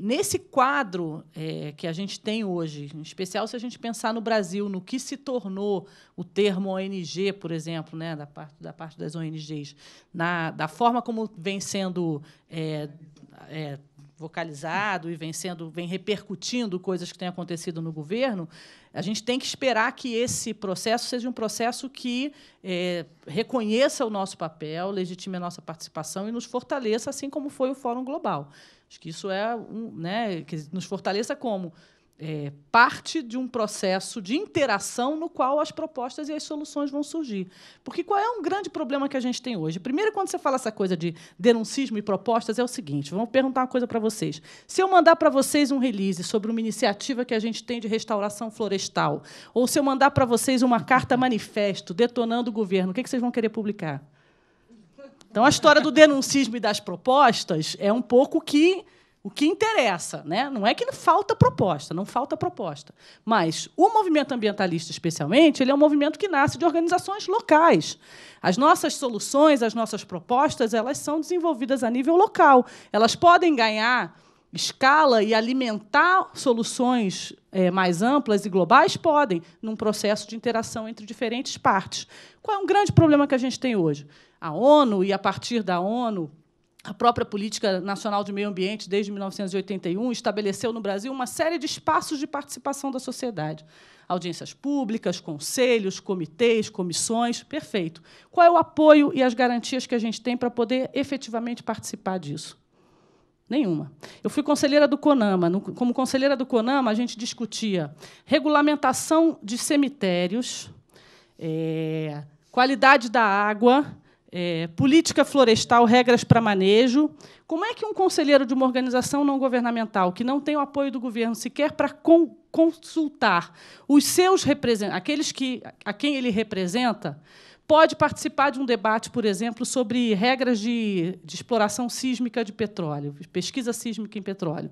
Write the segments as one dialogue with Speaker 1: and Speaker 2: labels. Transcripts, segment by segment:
Speaker 1: Nesse quadro é,
Speaker 2: que a gente tem hoje, em especial se a gente pensar no Brasil, no que se tornou o termo ONG, por exemplo, né, da, parte, da parte das ONGs, na, da forma como vem sendo é, é, vocalizado e vem sendo, vem repercutindo coisas que têm acontecido no governo, a gente tem que esperar que esse processo seja um processo que é, reconheça o nosso papel, legitime a nossa participação e nos fortaleça, assim como foi o Fórum Global. Acho que isso é um, né, que nos fortaleça como é, parte de um processo de interação no qual as propostas e as soluções vão surgir. Porque qual é um grande problema que a gente tem hoje? Primeiro, quando você fala essa coisa de denuncismo e propostas, é o seguinte: vamos perguntar uma coisa para vocês. Se eu mandar para vocês um release sobre uma iniciativa que a gente tem de restauração florestal, ou se eu mandar para vocês uma carta manifesto detonando o governo, o que, é que vocês vão querer publicar? Então, a história do denuncismo e das propostas é um pouco que o que interessa, né? Não é que falta proposta, não falta proposta. Mas o movimento ambientalista, especialmente, ele é um movimento que nasce de organizações locais. As nossas soluções, as nossas propostas, elas são desenvolvidas a nível local. Elas podem ganhar escala e alimentar soluções é, mais amplas e globais podem, num processo de interação entre diferentes partes. Qual é um grande problema que a gente tem hoje? A ONU, e a partir da ONU, a própria Política Nacional de Meio Ambiente, desde 1981, estabeleceu no Brasil uma série de espaços de participação da sociedade. Audiências públicas, conselhos, comitês, comissões, perfeito. Qual é o apoio e as garantias que a gente tem para poder efetivamente participar disso? Nenhuma. Eu fui conselheira do CONAMA. Como conselheira do CONAMA, a gente discutia regulamentação de cemitérios, é, qualidade da água, é, política florestal, regras para manejo. Como é que um conselheiro de uma organização não governamental, que não tem o apoio do governo sequer para con consultar os seus representantes, aqueles que, a quem ele representa, pode participar de um debate, por exemplo, sobre regras de, de exploração sísmica de petróleo, pesquisa sísmica em petróleo.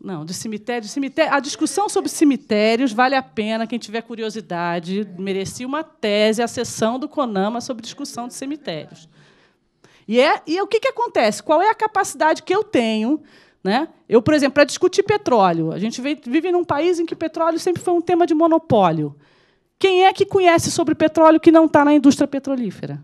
Speaker 2: Não, de cemitério, de cemitério. A discussão sobre cemitérios vale a pena. Quem tiver curiosidade, merecia uma tese, a sessão do CONAMA sobre discussão de cemitérios. E, é, e é, o que, que acontece? Qual é a capacidade que eu tenho? Né? Eu, por exemplo, para discutir petróleo, a gente vive num país em que petróleo sempre foi um tema de monopólio. Quem é que conhece sobre petróleo que não está na indústria petrolífera?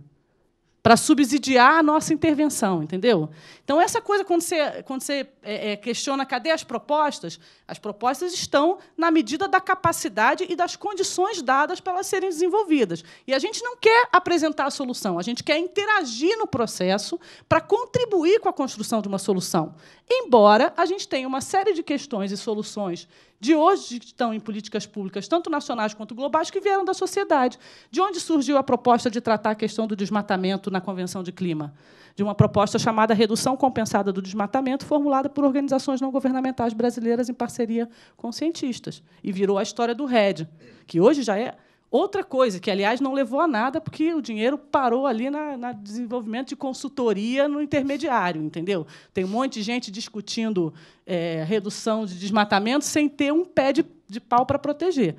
Speaker 2: Para subsidiar a nossa intervenção, entendeu? Então, essa coisa, quando você, quando você é, é, questiona cadê as propostas, as propostas estão na medida da capacidade e das condições dadas para elas serem desenvolvidas. E a gente não quer apresentar a solução, a gente quer interagir no processo para contribuir com a construção de uma solução. Embora a gente tenha uma série de questões e soluções de hoje que estão em políticas públicas, tanto nacionais quanto globais, que vieram da sociedade. De onde surgiu a proposta de tratar a questão do desmatamento na Convenção de Clima? De uma proposta chamada Redução Compensada do Desmatamento, formulada por organizações não governamentais brasileiras em parceria com cientistas. E virou a história do RED, que hoje já é Outra coisa, que, aliás, não levou a nada, porque o dinheiro parou ali na, na desenvolvimento de consultoria no intermediário, entendeu? Tem um monte de gente discutindo é, redução de desmatamento sem ter um pé de, de pau para proteger.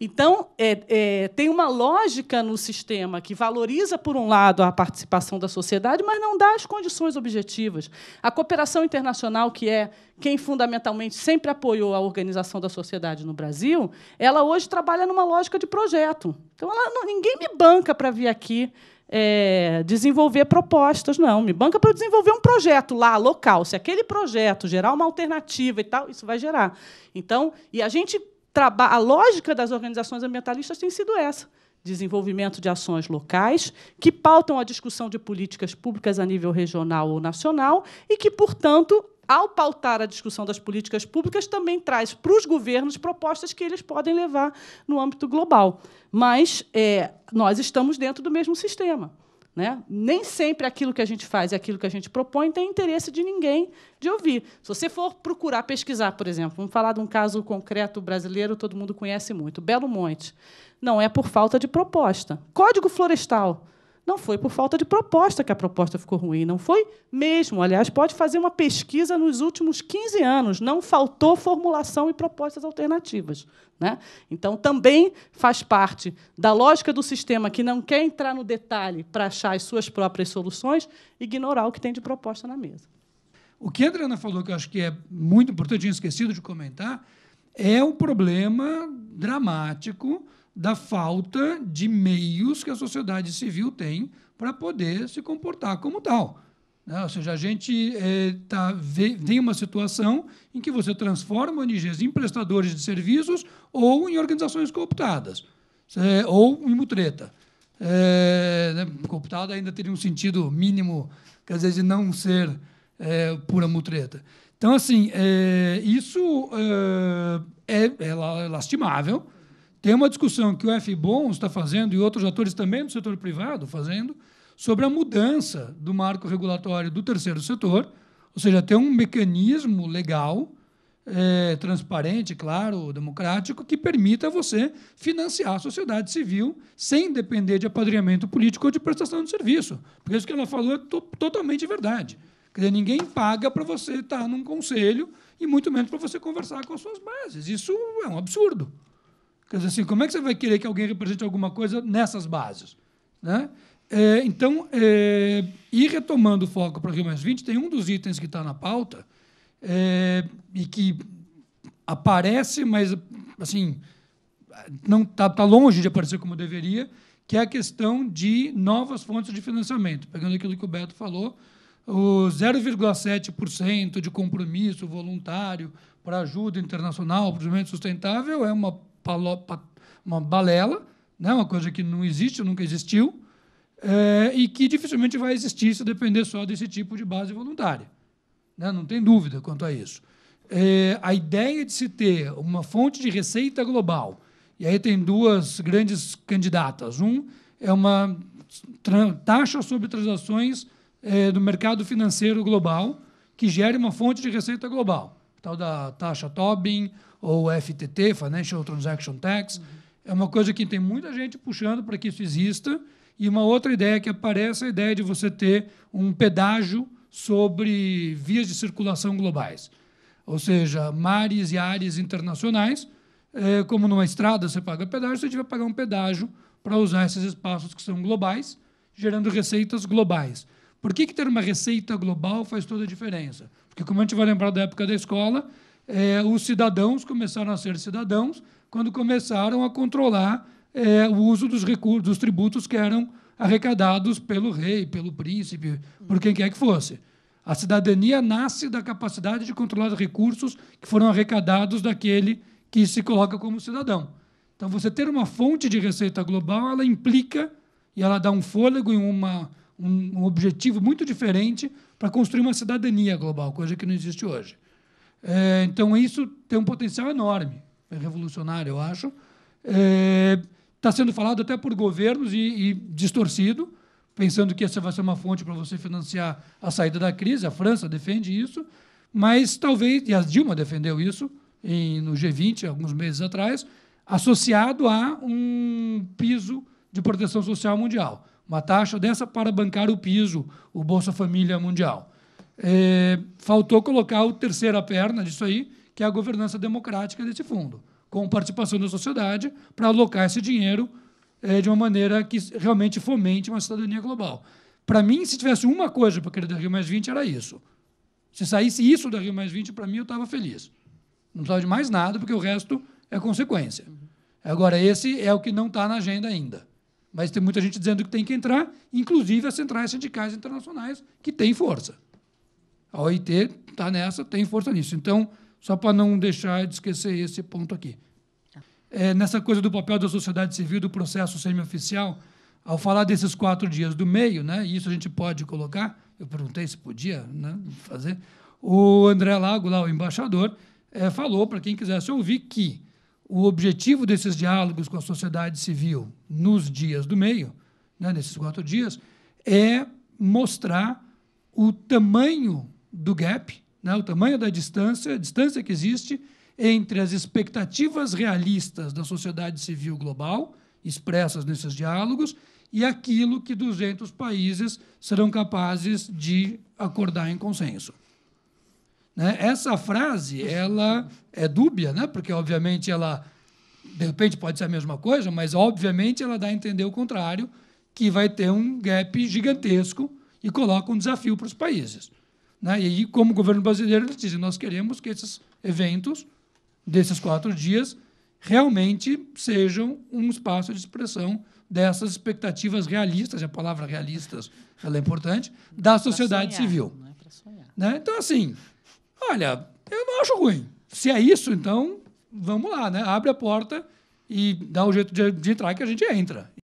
Speaker 2: Então, é, é, tem uma lógica no sistema que valoriza, por um lado, a participação da sociedade, mas não dá as condições objetivas. A cooperação internacional, que é quem fundamentalmente sempre apoiou a organização da sociedade no Brasil, ela hoje trabalha numa lógica de projeto. Então, não, ninguém me banca para vir aqui é, desenvolver propostas, não. Me banca para desenvolver um projeto lá, local. Se aquele projeto gerar uma alternativa e tal, isso vai gerar. Então, e a gente a lógica das organizações ambientalistas tem sido essa: desenvolvimento de ações locais que pautam a discussão de políticas públicas a nível regional ou nacional e que, portanto, ao pautar a discussão das políticas públicas, também traz para os governos propostas que eles podem levar no âmbito global. Mas é, nós estamos dentro do mesmo sistema. Né? Nem sempre aquilo que a gente faz e aquilo que a gente propõe tem interesse de ninguém de ouvir. Se você for procurar pesquisar, por exemplo, vamos falar de um caso concreto brasileiro, todo mundo conhece muito, Belo Monte. Não é por falta de proposta. Código florestal. Não foi por falta de proposta que a proposta ficou ruim, não foi mesmo. Aliás, pode fazer uma pesquisa nos últimos 15 anos, não faltou formulação e propostas alternativas. Né? Então, também faz parte da lógica do sistema que não quer entrar no detalhe para achar as suas próprias soluções, ignorar o que tem de proposta na mesa.
Speaker 1: O que a Adriana falou, que eu acho que é muito importante, tinha esquecido de comentar, é um problema dramático da falta de meios que a sociedade civil tem para poder se comportar como tal. Né? Ou seja, a gente é, tá, vê, tem uma situação em que você transforma ONGs em prestadores de serviços ou em organizações cooptadas, é, ou em mutreta. É, né? cooptada ainda teria um sentido mínimo, quer dizer, de não ser eh, pura mutreta. Então, assim, isso é, é, é lastimável, tem uma discussão que o F. está fazendo e outros atores também do setor privado fazendo sobre a mudança do marco regulatório do terceiro setor, ou seja, ter um mecanismo legal, é, transparente, claro, democrático, que permita você financiar a sociedade civil sem depender de apadrinhamento político ou de prestação de serviço. Porque isso que ela falou é to totalmente verdade. Quer dizer, ninguém paga para você estar num conselho e muito menos para você conversar com as suas bases. Isso é um absurdo. Quer dizer, assim, como é que você vai querer que alguém represente alguma coisa nessas bases? Né? É, então, é, e retomando o foco para o Rio Mais 20, tem um dos itens que está na pauta é, e que aparece, mas assim não está tá longe de aparecer como deveria, que é a questão de novas fontes de financiamento. Pegando aquilo que o Beto falou, o 0,7% de compromisso voluntário para ajuda internacional, para o desenvolvimento sustentável, é uma uma balela, né? uma coisa que não existe, nunca existiu, é, e que dificilmente vai existir se depender só desse tipo de base voluntária. Né? Não tem dúvida quanto a isso. É, a ideia de se ter uma fonte de receita global, e aí tem duas grandes candidatas. Um é uma taxa sobre transações é, do mercado financeiro global, que gere uma fonte de receita global, tal da taxa Tobin ou o FTT, Financial Transaction Tax. Uhum. É uma coisa que tem muita gente puxando para que isso exista. E uma outra ideia que aparece é a ideia de você ter um pedágio sobre vias de circulação globais, ou seja, mares e áreas internacionais. É, como numa estrada você paga pedágio, você tiver pagar um pedágio para usar esses espaços que são globais, gerando receitas globais. Por que, que ter uma receita global faz toda a diferença? Porque, como a gente vai lembrar da época da escola, é, os cidadãos começaram a ser cidadãos quando começaram a controlar é, o uso dos recursos, dos tributos que eram arrecadados pelo rei, pelo príncipe, por quem quer que fosse. A cidadania nasce da capacidade de controlar os recursos que foram arrecadados daquele que se coloca como cidadão. Então, você ter uma fonte de receita global, ela implica e ela dá um fôlego e uma, um objetivo muito diferente para construir uma cidadania global, coisa que não existe hoje. É, então, isso tem um potencial enorme, é revolucionário, eu acho. Está é, tá sendo falado até por governos e, e, distorcido, pensando que essa vai ser uma fonte para você financiar a saída da crise. A França defende isso, mas talvez, e a Dilma defendeu isso em, no G20, alguns meses atrás, associado a um piso de proteção social mundial. Uma taxa dessa para bancar o piso, o Bolsa Família Mundial. É, faltou colocar a terceira perna disso aí, que é a governança democrática desse fundo, com participação da sociedade para alocar esse dinheiro é, de uma maneira que realmente fomente uma cidadania global. Para mim, se tivesse uma coisa para querer da Rio Mais 20, era isso. Se saísse isso da Rio Mais 20, para mim, eu estava feliz. Não precisava de mais nada, porque o resto é consequência. Agora, esse é o que não está na agenda ainda. Mas tem muita gente dizendo que tem que entrar, inclusive as centrais sindicais internacionais, que têm força. A OIT está nessa, tem força nisso. Então, só para não deixar de esquecer esse ponto aqui. Tá. É, nessa coisa do papel da sociedade civil, do processo semioficial, ao falar desses quatro dias do meio, né, e isso a gente pode colocar, eu perguntei se podia né, fazer, o André Lago, lá, o embaixador, é, falou, para quem quisesse ouvir, que o objetivo desses diálogos com a sociedade civil nos dias do meio, né, nesses quatro dias, é mostrar o tamanho do gap, né, o tamanho da distância, a distância que existe entre as expectativas realistas da sociedade civil global, expressas nesses diálogos, e aquilo que 200 países serão capazes de acordar em consenso. Né? Essa frase ela é dúbia, né? porque, obviamente, ela, de repente, pode ser a mesma coisa, mas, obviamente, ela dá a entender o contrário, que vai ter um gap gigantesco e coloca um desafio para os países. Né? E aí, como governo brasileiro, eles dizem: nós queremos que esses eventos desses quatro dias realmente sejam um espaço de expressão dessas expectativas realistas, a palavra realistas ela é importante, da sociedade sonhar, civil. Não é para sonhar. Né? Então, assim, olha, eu não acho ruim. Se é isso, então, vamos lá, né? abre a porta e dá o um jeito de, de entrar que a gente entra.